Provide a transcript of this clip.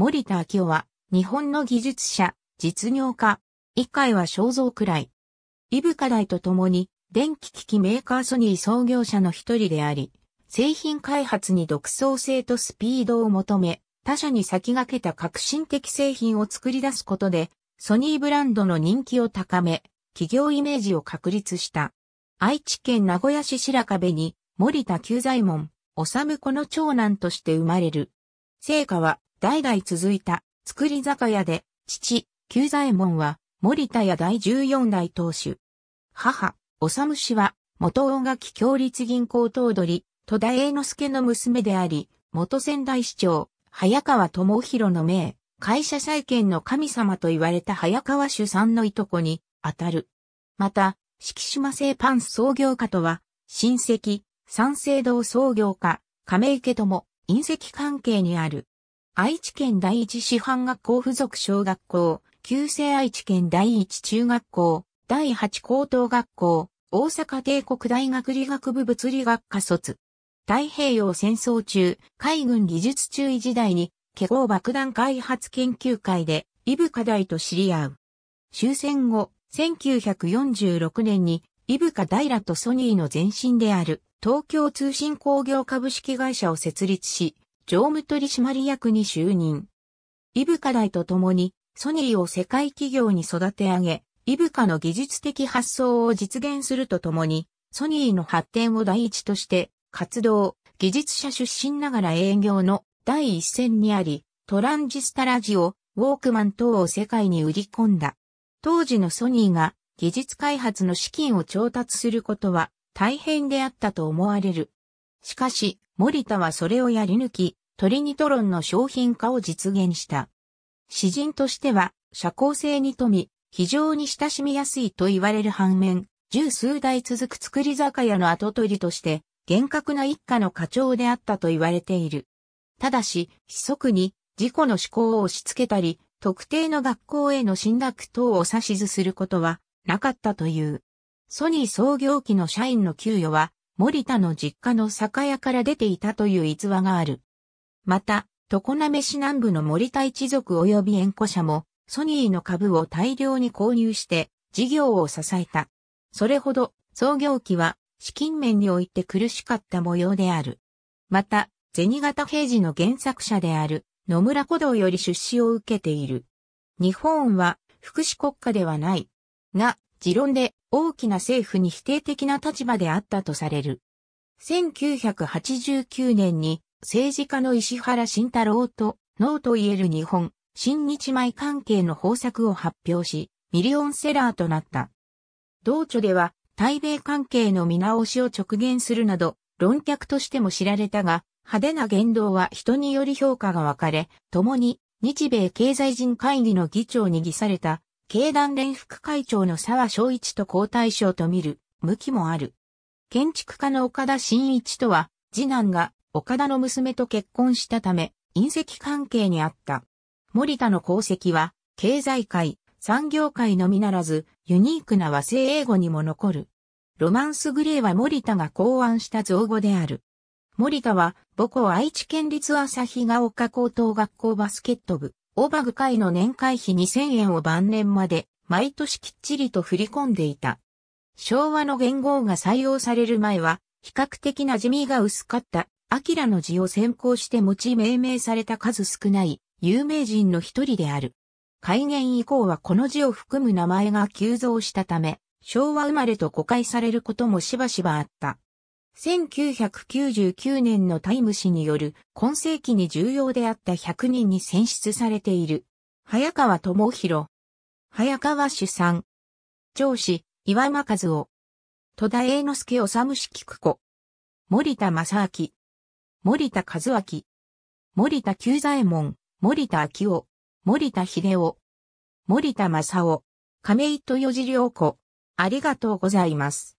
森田明夫は、日本の技術者、実業家、一回は肖像くらい。イブカ題と共に、電気機器メーカーソニー創業者の一人であり、製品開発に独創性とスピードを求め、他社に先駆けた革新的製品を作り出すことで、ソニーブランドの人気を高め、企業イメージを確立した。愛知県名古屋市白壁に、森田久左衛門、治この長男として生まれる。成果は、代々続いた作り酒屋で、父、旧左衛門は、森田屋第14代当主。母、む氏は、元大垣共立銀行頭取、戸田栄之助の娘であり、元仙台市長、早川智弘の名、会社再建の神様と言われた早川主産のいとこに、あたる。また、敷島製パンス創業家とは、親戚、三省堂創業家、亀池とも、隕石関係にある。愛知県第一師範学校附属小学校、旧制愛知県第一中学校、第八高等学校、大阪帝国大学理学部物理学科卒。太平洋戦争中、海軍技術注意時代に、化合爆弾開発研究会で、イブ課題と知り合う。終戦後、1946年に、イブカラとソニーの前身である、東京通信工業株式会社を設立し、常務取締役に就任。イブカ大と共にソニーを世界企業に育て上げ、イブカの技術的発想を実現するとともに、ソニーの発展を第一として活動、技術者出身ながら営業の第一線にあり、トランジスタラジオ、ウォークマン等を世界に売り込んだ。当時のソニーが技術開発の資金を調達することは大変であったと思われる。しかし、森田はそれをやり抜き、トリニトロンの商品化を実現した。詩人としては、社交性に富み、非常に親しみやすいと言われる反面、十数代続く作り酒屋の跡取りとして、厳格な一家の課長であったと言われている。ただし、規則に自己の思考を押し付けたり、特定の学校への進学等を指図することはなかったという。ソニー創業期の社員の給与は、森田の実家の酒屋から出ていたという逸話がある。また、常滑市南部の森田一族及び縁故者も、ソニーの株を大量に購入して、事業を支えた。それほど、創業期は、資金面において苦しかった模様である。また、銭形平次の原作者である、野村古道より出資を受けている。日本は、福祉国家ではない。が、持論で大きな政府に否定的な立場であったとされる。1989年に政治家の石原慎太郎と、ノーと言える日本、新日米関係の方策を発表し、ミリオンセラーとなった。同著では、対米関係の見直しを直言するなど、論客としても知られたが、派手な言動は人により評価が分かれ、共に日米経済人会議の議長に議された、経団連副会長の沢昌一と交代賞と見る、向きもある。建築家の岡田真一とは、次男が岡田の娘と結婚したため、隕石関係にあった。森田の功績は、経済界、産業界のみならず、ユニークな和製英語にも残る。ロマンスグレーは森田が考案した造語である。森田は、母校愛知県立朝日が丘高等学校バスケット部、オーバグ会の年会費2000円を晩年まで、毎年きっちりと振り込んでいた。昭和の元号が採用される前は、比較的馴染みが薄かったアキラの字を先行して持ち命名された数少ない有名人の一人である。改元以降はこの字を含む名前が急増したため、昭和生まれと誤解されることもしばしばあった。1999年のタイム誌による今世紀に重要であった100人に選出されている。早川智弘。早川主産。上司、岩間和夫。戸田栄之助治きく子。森田正明。森田和明。森田久左衛門、森田明夫、森田秀夫、森田正夫、亀井豊次良子。ありがとうございます。